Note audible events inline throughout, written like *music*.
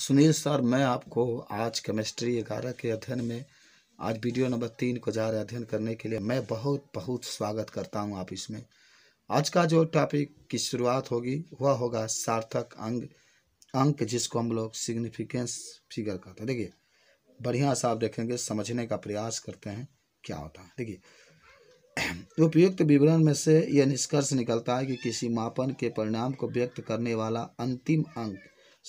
Sunil sir मैं आपको आज केमिस्ट्री ग्यारह के अध्ययन में आज वीडियो नंबर तीन को जा रहे अध्ययन करने के लिए मैं बहुत बहुत स्वागत करता हूं आप इसमें आज का जो टॉपिक की शुरुआत होगी वह होगा सार्थक अंग अंक जिसको हम लोग सिग्निफिकेंस फिगर कहते हैं देखिए बढ़िया सा आप देखेंगे समझने का प्रयास करते हैं क्या होता है देखिए *clears throat* उपयुक्त विवरण में से यह निष्कर्ष निकलता है कि किसी मापन के परिणाम को व्यक्त करने वाला अंतिम अंक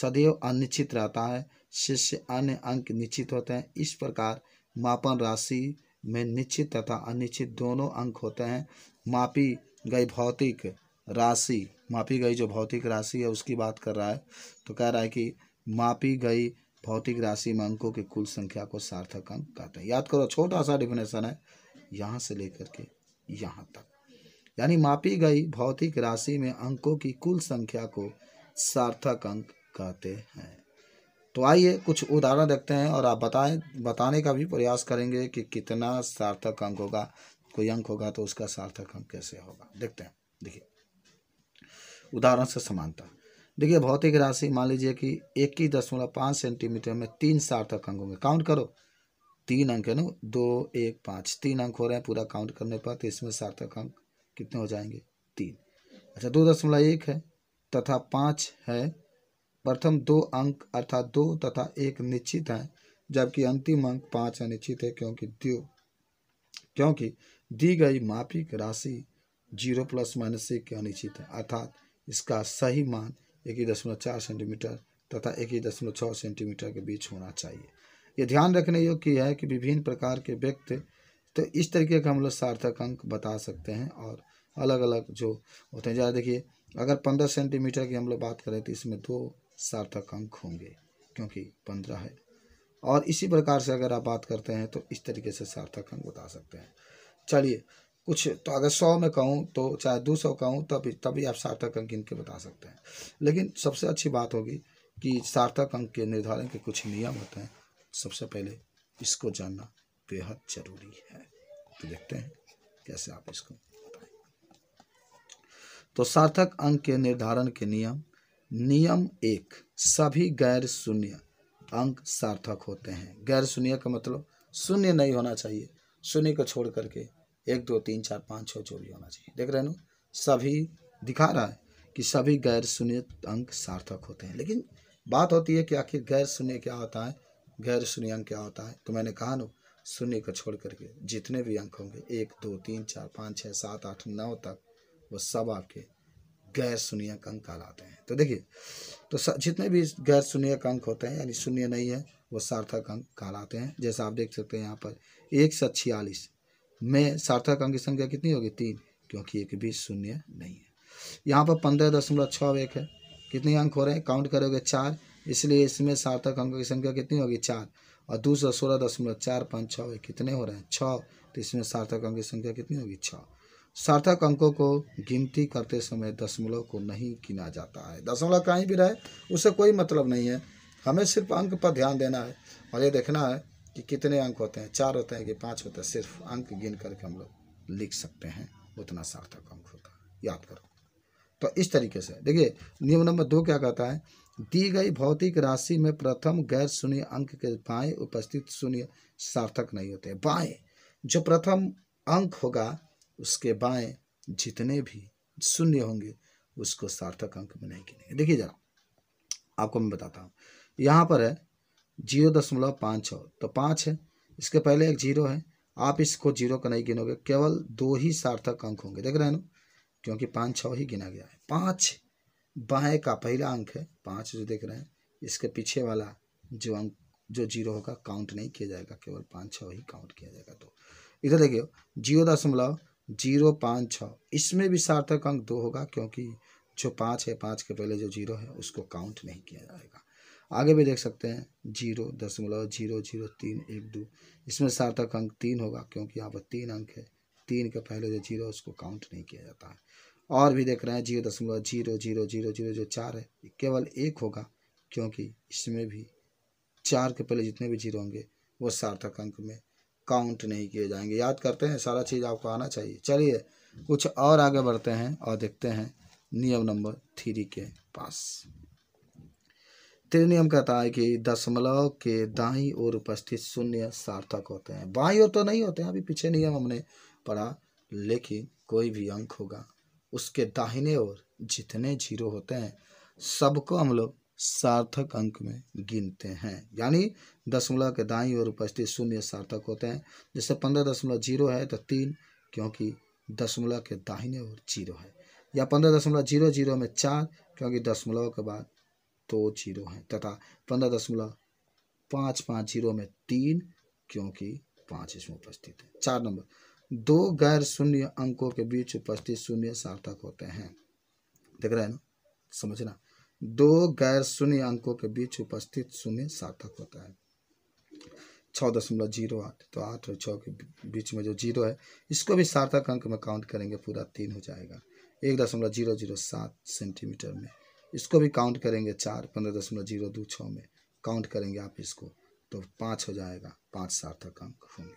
सदैव अनिश्चित रहता है शिष्य अन्य अंक निश्चित होते हैं इस प्रकार मापन राशि में निश्चित तथा अनिश्चित दोनों अंक होते हैं मापी गई भौतिक राशि मापी गई जो भौतिक राशि है उसकी बात कर रहा है तो कह रहा है कि मापी गई भौतिक राशि में अंकों की कुल संख्या को सार्थक अंक कहते हैं याद करो छोटा सा डिफिनेशन है यहाँ से लेकर के यहाँ तक यानी मापी गई भौतिक राशि में अंकों की कुल संख्या को सार्थक अंक कहते हैं तो आइए कुछ उदाहरण देखते हैं और आप बताएं बताने का भी प्रयास करेंगे कि कितना सार्थक अंक होगा कोई अंक होगा तो उसका सार्थक अंक कैसे होगा देखते हैं देखिए उदाहरण से समानता देखिए भौतिक राशि मान लीजिए कि इक्कीस दशमलव पाँच सेंटीमीटर में तीन सार्थक अंक होंगे काउंट करो तीन अंक है ना दो एक पाँच तीन अंक हो रहे हैं पूरा काउंट करने पर तो इसमें सार्थक अंक कितने हो जाएंगे तीन अच्छा दो दशमलव एक है तथा पाँच है प्रथम दो अंक अर्थात दो तथा एक निश्चित है जबकि अंतिम अंक पाँच अनिश्चित है क्योंकि दो क्योंकि दी गई मापिक राशि जीरो प्लस माइनस एक अनिश्चित है अर्थात इसका सही मान एक ही दशमलव चार सेंटीमीटर तथा एक ही दशमलव छः सेंटीमीटर के बीच होना चाहिए ये ध्यान रखने योग्य है कि विभिन्न प्रकार के व्यक्ति तो इस तरीके का हम लोग सार्थक अंक बता सकते हैं और अलग अलग जो होते हैं जैसे देखिए अगर पंद्रह सेंटीमीटर की हम लोग बात करें तो इसमें दो सार्थक अंक होंगे क्योंकि पंद्रह है और इसी प्रकार से अगर आप बात करते हैं तो इस तरीके से सार्थक अंक बता सकते हैं चलिए कुछ तो अगर सौ में कहूँ तो चाहे दो सौ कहूँ तभी तभी आप सार्थक अंक के बता सकते हैं लेकिन सबसे अच्छी बात होगी कि सार्थक अंक के निर्धारण के कुछ नियम होते हैं सबसे पहले इसको जानना बेहद जरूरी है तो देखते हैं कैसे आप इसको बताएं तो सार्थक अंक के निर्धारण के नियम नियम एक सभी गैर शून्य अंक सार्थक होते हैं गैर शून्य का मतलब शून्य नहीं होना चाहिए शून्य को छोड़ करके एक दो तीन चार पाँच छः जो भी होना चाहिए देख रहे हैं ना सभी दिखा रहा है कि सभी गैर शून्य अंक सार्थक होते हैं लेकिन बात होती है कि आखिर गैर शून्य क्या होता है गैर शून्य अंक क्या होता है तो मैंने कहा ना शून्य को छोड़ करके जितने भी अंक होंगे एक दो तीन चार पाँच छः सात आठ नौ तक वो सब आपके गैर शून्य अंक कहलाते हैं तो देखिए तो जितने भी गैर शून्य अंक होते हैं यानी शून्य नहीं है वो सार्थक अंक कहलाते हैं जैसा आप देख सकते हैं यहाँ पर एक सौ छियालीस में सार्थक अंक की संख्या कितनी होगी तीन क्योंकि एक भी शून्य नहीं है यहाँ पर पंद्रह दशमलव छः एक है कितने अंक हो रहे हैं काउंट करोगे चार इसलिए इसमें सार्थक अंकों की संख्या कितनी होगी चार और दूसरा सोलह दशमलव चार पाँच छः कितने हो रहे हैं छः तो इसमें सार्थक अंक की संख्या कितनी होगी छः सार्थक अंकों को गिनती करते समय दशमलव को नहीं गिना जाता है दशमलव कहीं भी रहे उससे कोई मतलब नहीं है हमें सिर्फ अंक पर ध्यान देना है और ये देखना है कि कितने अंक होते हैं चार होते हैं कि पाँच होते हैं सिर्फ अंक गिन करके हम लोग लिख सकते हैं उतना सार्थक अंक होता है याद करो तो इस तरीके से देखिए नियम नंबर दो क्या कहता है दी गई भौतिक राशि में प्रथम गैर शून्य अंक के बाएं उपस्थित शून्य सार्थक नहीं होते बाएं जो प्रथम अंक होगा उसके बाएं जितने भी शून्य होंगे उसको सार्थक अंक में नहीं गिनेंगे देखिए जरा आपको मैं बताता हूँ यहाँ पर है जीरो दशमलव पाँच छः तो पाँच है इसके पहले एक जीरो है आप इसको जीरो का नहीं गिनोगे केवल दो ही सार्थक अंक होंगे देख रहे हैं ना क्योंकि पाँच छः ही गिना गया है पाँच बाएँ का पहला अंक है पाँच जो देख रहे हैं इसके पीछे वाला जो अंक जो जीरो होगा काउंट नहीं किया जाएगा केवल पाँच छः ही काउंट किया जाएगा तो इधर देखिए जीरो दशमलव जीरो पाँच छः इसमें भी सार्थक अंक दो होगा क्योंकि जो पाँच है पाँच के पहले जो जीरो है उसको काउंट नहीं किया जाएगा आगे भी देख सकते हैं जीरो दशमलव जीरो जीरो तीन एक दो इसमें सार्थक अंक तीन होगा क्योंकि यहाँ पर तीन अंक है तीन के पहले जो जीरो उसको काउंट नहीं किया जाता है और भी देख रहे हैं जीरो दशमलव जीरो जीरो जीरो जीरो जो चार है केवल एक होगा क्योंकि इसमें भी चार के पहले जितने भी जीरो होंगे वो सार्थक अंक में काउंट नहीं किए जाएंगे याद करते हैं सारा चीज़ आपको आना चाहिए चलिए कुछ और आगे बढ़ते हैं और देखते हैं नियम नंबर थ्री के पास नियम कहता है कि दशमलव के दाई ओर उपस्थित शून्य सार्थक होते हैं बाई ओर तो नहीं होते हैं अभी पीछे नियम हमने पढ़ा लेकिन कोई भी अंक होगा उसके दाहिने ओर जितने जीरो होते हैं सबको हम लोग सार्थक अंक में गिनते हैं यानी दशमलव के दाई और उपस्थित शून्य सार्थक होते हैं जैसे पंद्रह दशमलव जीरो है तो तीन क्योंकि दशमलव के दाहिने और जीरो है या पंद्रह दशमलव जीरो जीरो में चार क्योंकि दशमलव के बाद दो तो जीरो हैं तथा पंद्रह दशमलव पाँच पाँच जीरो में तीन क्योंकि पाँच इसमें उपस्थित है चार नंबर दो गैर शून्य अंकों के बीच उपस्थित शून्य सार्थक होते हैं देख रहे हैं ना समझना दो गैर शून्य अंकों के बीच उपस्थित शून्य सार्थक होता है छ दशमलव जीरो आठ तो आठ और छः के बीच में जो जीरो है इसको भी सार्थक अंक में काउंट करेंगे पूरा तीन हो जाएगा एक दशमलव जीरो जीरो सात सेंटीमीटर में इसको भी काउंट करेंगे चार पंद्रह दशमलव जीरो दो छः में काउंट करेंगे आप इसको तो पाँच हो जाएगा पाँच सार्थक अंक होंगे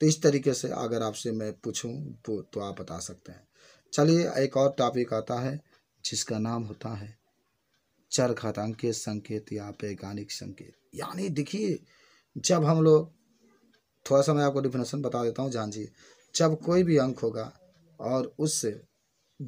तो इस तरीके से अगर आपसे मैं पूछूँ तो, तो आप बता सकते हैं चलिए एक और टॉपिक आता है जिसका नाम होता है चर अंकित संकेत या वैज्ञानिक संकेत यानी देखिए जब हम लोग थोड़ा सा मैं आपको डिफिनेशन बता देता हूँ जान जी जब कोई भी अंक होगा और उससे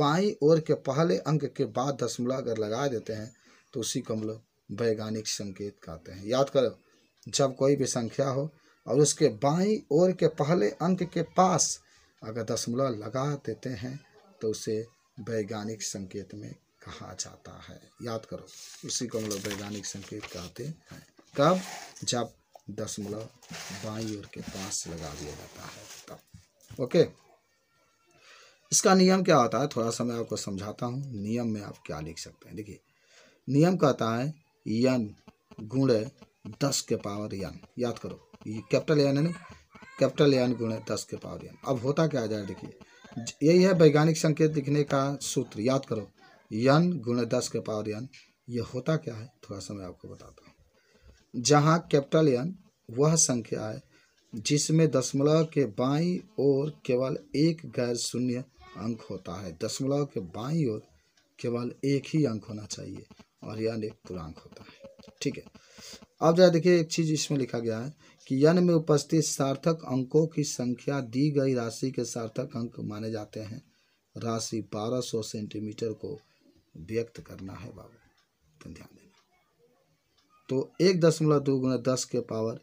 बाई ओर के पहले अंक के बाद दशमलव अगर लगा देते हैं तो उसी को हम लोग वैज्ञानिक संकेत कहते हैं याद करो जब कोई भी संख्या हो और उसके बाई ओर के पहले अंक के पास अगर दशमलव लगा देते हैं तो उसे वैज्ञानिक संकेत में कहा जाता है याद करो उसी को हम लोग वैज्ञानिक संकेत कहते हैं कब जब दशमलव बाई और के पास लगा दिया जाता है तब ओके इसका नियम क्या होता है थोड़ा सा मैं आपको समझाता हूँ नियम में आप क्या लिख सकते हैं देखिए नियम कहता है यन गुण दस के पावर यन याद करो ये कैपिटल यन है ना कैपिटल यन गुण दस के पावर यन अब होता क्या आ जाए देखिए यही है वैज्ञानिक संकेत लिखने का सूत्र याद करो यन गुण दस के पावर यन ये होता क्या है थोड़ा सा मैं आपको बताता हूँ जहाँ कैपिटल यन वह संख्या है जिसमें दशमलव के बाई ओर केवल एक गैर शून्य अंक होता है दशमलव के बाई ओर केवल एक ही अंक होना चाहिए और यन एक पूर्णांक होता है ठीक है अब जरा देखिए एक चीज़ इसमें लिखा गया है कि यन में उपस्थित सार्थक अंकों की संख्या दी गई राशि के सार्थक अंक माने जाते हैं राशि 1200 सेंटीमीटर को व्यक्त करना है बाबू तो ध्यान देना तो एक दशमलव दो गुना दस के पावर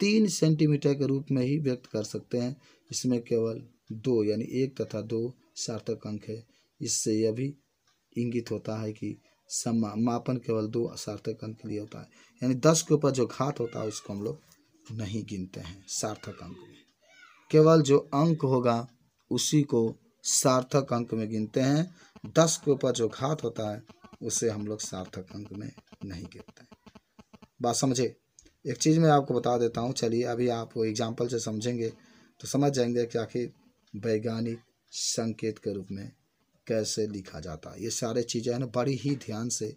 तीन सेंटीमीटर के रूप में ही व्यक्त कर सकते हैं इसमें केवल दो यानी एक तथा दो सार्थक अंक है इससे यह भी इंगित होता है कि समा मापन केवल दो सार्थक अंक के लिए होता है यानी दस के ऊपर जो घात होता है उसको हम लोग नहीं गिनते हैं सार्थक अंक में केवल जो अंक होगा उसी को सार्थक अंक में गिनते हैं दस के ऊपर जो घात होता है उसे हम लोग सार्थक अंक में नहीं गिनते बात समझे एक चीज़ मैं आपको बता देता हूँ चलिए अभी आप एग्जाम्पल से समझेंगे तो समझ जाएंगे कि आखिर वैज्ञानिक संकेत के रूप में कैसे लिखा जाता है ये सारे चीज़ें हैं ना बड़ी ही ध्यान से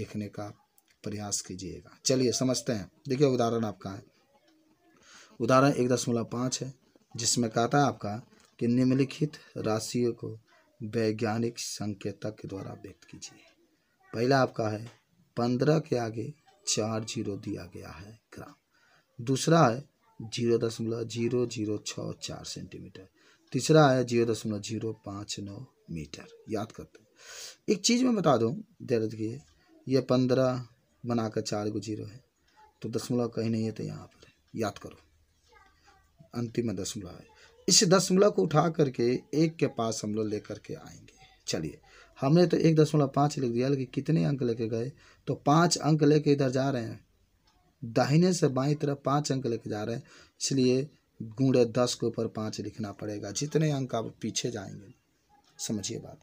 देखने का प्रयास कीजिएगा चलिए समझते हैं देखिए उदाहरण आपका है उदाहरण एक दशमलव पाँच है जिसमें कहता है आपका कि निम्नलिखित राशियों को वैज्ञानिक संकेतक के द्वारा व्यक्त कीजिए पहला आपका है पंद्रह के आगे चार जीरो दिया गया है ग्राम दूसरा है जीरो दशमलव जीरो जीरो छः चार सेंटीमीटर तीसरा है जीरो दशमलव जीरो पाँच नौ मीटर याद करते हैं एक चीज़ मैं बता दूँ दर्द की यह पंद्रह बनाकर चार को जीरो है तो दशमलव कहीं नहीं है तो यहाँ पर याद करो अंतिम दशमलव है इस दशमलव को उठा करके एक के पास हम लोग लेकर के आएंगे चलिए हमने तो एक दशमलव पाँच लिख दिया लेकिन कितने अंक लेके गए तो पाँच अंक लेके इधर जा रहे हैं दाहिने से बाई तरफ पाँच अंक लेके जा रहे हैं इसलिए गुणे दस के ऊपर पाँच लिखना पड़ेगा जितने अंक आप पीछे जाएंगे समझिए बात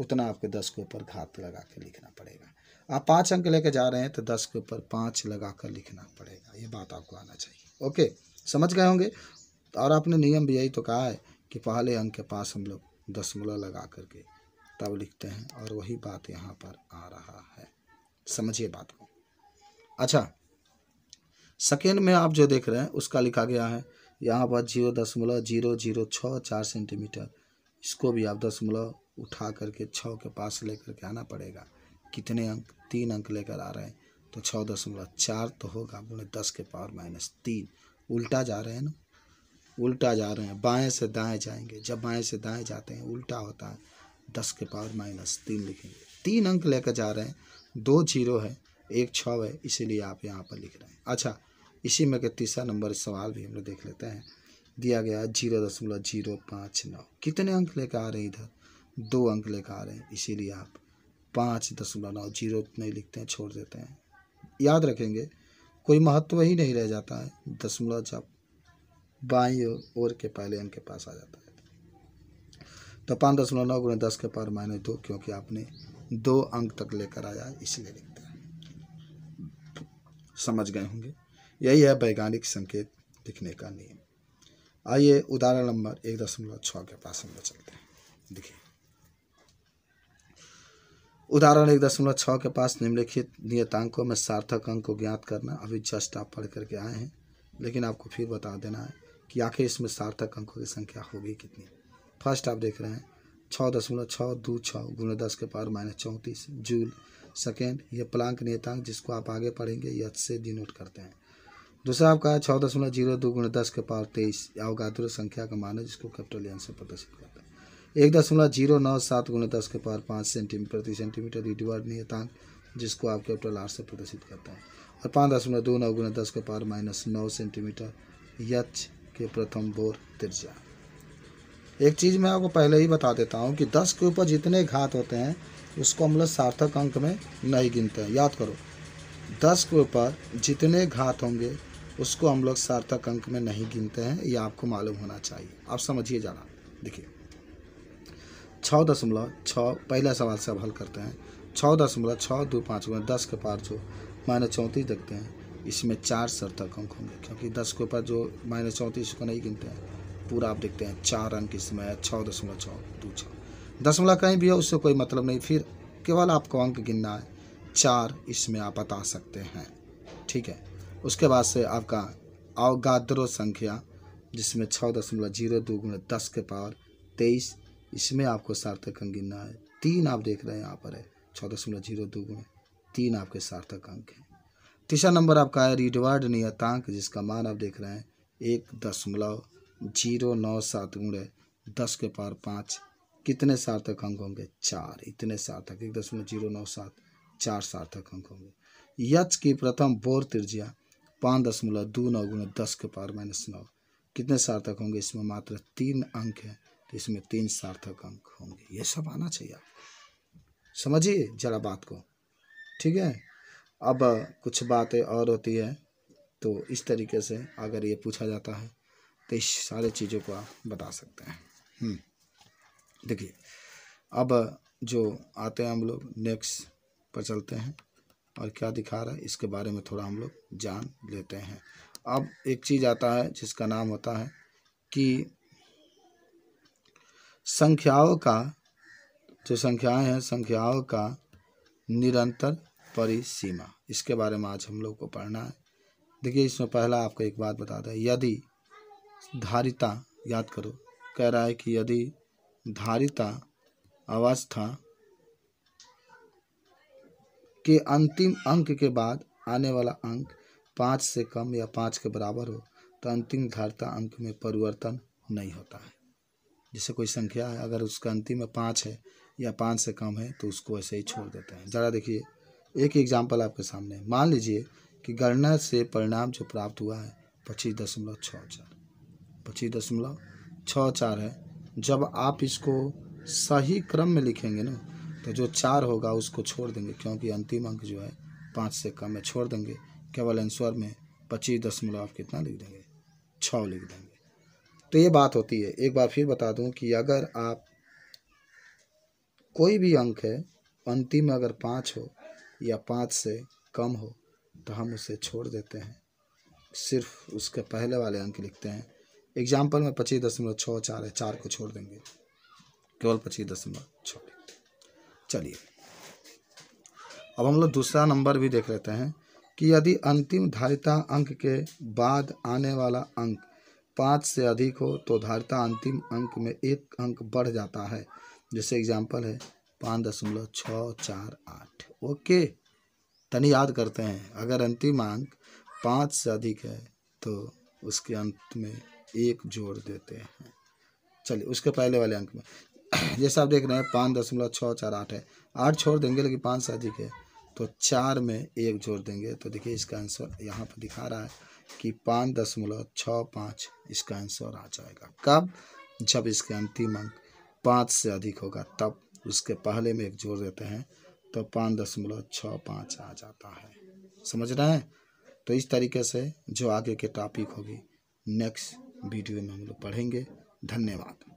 उतना आपके दस के ऊपर घात लगा के लिखना पड़ेगा आप पाँच अंक लेके जा रहे हैं तो दस के ऊपर पाँच लगा कर लिखना पड़ेगा ये बात आपको आना चाहिए ओके समझ गए होंगे तो और आपने नियम भी यही तो कहा है कि पहले अंक के पास हम लोग दशमलव लगा करके तब लिखते हैं और वही बात यहाँ पर आ रहा है समझिए बात को अच्छा सेकेंड में आप जो देख रहे हैं उसका लिखा गया है यहाँ पर जीरो दशमलव जीरो जीरो छः चार सेंटीमीटर इसको भी आप दशमलव उठा करके छः के पास लेकर के आना पड़ेगा कितने अंक तीन अंक लेकर आ रहे हैं तो छः दशमलव चार तो होगा बोले दस के पावर माइनस तीन उल्टा जा रहे हैं ना उल्टा जा रहे हैं बाएं से दाएं जाएंगे जब बाएं से दाएं जाते हैं उल्टा होता है दस के पावर माइनस तीन लिखेंगे तीन अंक लेकर जा रहे हैं दो जीरो है एक छ है इसीलिए आप यहाँ पर लिख रहे हैं अच्छा इसी में के तीसरा नंबर सवाल भी हम लोग देख लेते हैं दिया गया जीरो दशमलव जीरो पाँच नौ कितने अंक लेकर आ रहे हैं इधर दो अंक लेकर आ रहे हैं इसीलिए आप पाँच दशमलव नौ जीरो नहीं लिखते हैं छोड़ देते हैं याद रखेंगे कोई महत्व ही नहीं रह जाता है दशमलव जब बाई ओर के पहले अंक के पास आ जाता है तो पाँच दशमलव नौ गुण दस के पार माइनस दो क्योंकि आपने दो अंक तक लेकर आया इसलिए लिखते हैं समझ गए होंगे यही है वैज्ञानिक संकेत लिखने का नियम आइए उदाहरण नंबर एक दशमलव छः के पास हम लोग चलते हैं देखिए उदाहरण एक दशमलव छः के पास निम्नलिखित नियतांकों में सार्थक अंक को ज्ञात करना अभी जस्ट आप पढ़ करके आए हैं लेकिन आपको फिर बता देना है कि आखिर इसमें सार्थक अंकों की संख्या होगी कितनी फर्स्ट आप देख रहे हैं छः दशमलव छः दो छः गुणे दस के पावर माइनस चौंतीस जूल सेकेंड यह प्लांक नियतांक जिसको आप आगे पढ़ेंगे यथ से डिनोट करते हैं दूसरा आपका है छः दशमलव जीरो दो गुणे दस के पावर तेईस अवगात्र संख्या का मान है जिसको कैपिटल एन से प्रदर्शित करते हैं एक दशमलव जीरो नौ सात गुणे दस के पावर पाँच सेंटीमीटर प्रति सेंटीमीटर रिडवर्ड नियतांक जिसको आप कैपिटल आर से प्रदर्शित करते हैं और पाँच दशमलव दो नौ गुणे दस के पावर माइनस नौ सेंटीमीटर यच के प्रथम बोर तिरजा एक चीज़ मैं आपको पहले ही बता देता हूँ कि दस के ऊपर जितने घात होते हैं उसको हम लोग सार्थक अंक में नहीं गिनते हैं याद करो दस के ऊपर जितने घात होंगे उसको हम लोग सार्थक अंक में नहीं गिनते हैं ये आपको मालूम होना चाहिए आप समझिए जाना देखिए छः दशमलव छः पहला सवाल से अब हल करते हैं छः दशमलव छः दो पाँच गुना दस के पार जो माइनस चौंतीस देखते हैं इसमें चार सार्थक अंक होंगे क्योंकि दस के ऊपर जो माइनस चौंतीस को नहीं गिनते हैं पूरा आप देखते हैं चार अंक इसमें है छः दशमलव छः दो छः दशमलव कहीं भी हो उससे कोई मतलब नहीं फिर केवल आपको अंक गिनना है चार इसमें आप बता सकते हैं ठीक है उसके बाद से आपका अवगाद्रो संख्या जिसमें छः दशमलव जीरो दो गुण दस के पावर तेईस इसमें आपको सार्थक अंक गिनना है तीन आप देख रहे हैं यहाँ पर है छः दशमलव जीरो दो गुण तीन आपके सार्थक अंक हैं तीसरा नंबर आपका है रिडवर्ड नियतांक जिसका मान आप देख रहे हैं एक दशमलव जीरो नौ सात गुणे दस के पार पाँच कितने सार्थक अंक होंगे चार इतने सार्थक एक दशमलव जीरो नौ सात चार सार्थक अंक होंगे यच की प्रथम बोर त्रिज्या पाँच दशमलव दो नौ गुणे दस के पार माइनस नौ कितने सार्थक होंगे इसमें मात्र तीन अंक हैं तो इसमें तीन सार्थक अंक होंगे ये सब आना चाहिए आपको समझिए जरा बात को ठीक है अब कुछ बातें और होती है तो इस तरीके से अगर ये पूछा जाता है तो इस सारे चीज़ों को आप बता सकते हैं हम्म, देखिए अब जो आते हैं हम लोग नेक्स्ट पर चलते हैं और क्या दिखा रहा है इसके बारे में थोड़ा हम लोग जान लेते हैं अब एक चीज़ आता है जिसका नाम होता है कि संख्याओं का जो संख्याएं हैं संख्याओं का निरंतर परिसीमा इसके बारे में आज हम लोग को पढ़ना है देखिए इसमें पहला आपको एक बात बता दें यदि धारिता याद करो कह रहा है कि यदि धारिता अवस्था के अंतिम अंक के बाद आने वाला अंक पाँच से कम या पाँच के बराबर हो तो अंतिम धारिता अंक में परिवर्तन नहीं होता है जैसे कोई संख्या है अगर उसका अंतिम में पाँच है या पाँच से कम है तो उसको ऐसे ही छोड़ देते हैं ज़रा देखिए एक एग्जाम्पल आपके सामने है मान लीजिए कि गणना से परिणाम जो प्राप्त हुआ है पच्चीस दशमलव छः चार पच्चीस दशमलव छः चार है जब आप इसको सही क्रम में लिखेंगे ना तो जो चार होगा उसको छोड़ देंगे क्योंकि अंतिम अंक जो है पाँच से कम है छोड़ देंगे केवल आंसर में पच्चीस दशमलव आप कितना लिख देंगे छः लिख देंगे तो ये बात होती है एक बार फिर बता दूं कि अगर आप कोई भी अंक है अंतिम अगर पाँच हो या पाँच से कम हो तो हम उसे छोड़ देते हैं सिर्फ उसके पहले वाले अंक लिखते हैं एग्जाम्पल में पच्चीस दशमलव छः चार है चार को छोड़ देंगे केवल पच्चीस दशमलव छः चलिए अब हम लोग दूसरा नंबर भी देख लेते हैं कि यदि अंतिम धारिता अंक के बाद आने वाला अंक पाँच से अधिक हो तो धारिता अंतिम अंक में एक अंक बढ़ जाता है जैसे एग्जाम्पल है पाँच दशमलव छः चार आठ ओके तनि याद करते हैं अगर अंतिम अंक पाँच से अधिक है तो उसके अंत में एक जोड़ देते हैं चलिए उसके पहले वाले अंक में *clears throat* जैसा आप देख रहे हैं पाँच दशमलव छः चार आठ है आठ छोड़ देंगे लेकिन पाँच से अधिक है तो चार में एक जोड़ देंगे तो देखिए इसका आंसर यहाँ पर दिखा रहा है कि पाँच दशमलव छः पाँच इसका आंसर आ जाएगा कब जब इसके अंतिम अंक पाँच से अधिक होगा तब उसके पहले में एक जोड़ देते हैं तो पाँच दशमलव छः पाँच आ जाता है समझ रहे हैं तो इस तरीके से जो आगे के टॉपिक होगी नेक्स्ट वीडियो में हम लोग पढ़ेंगे धन्यवाद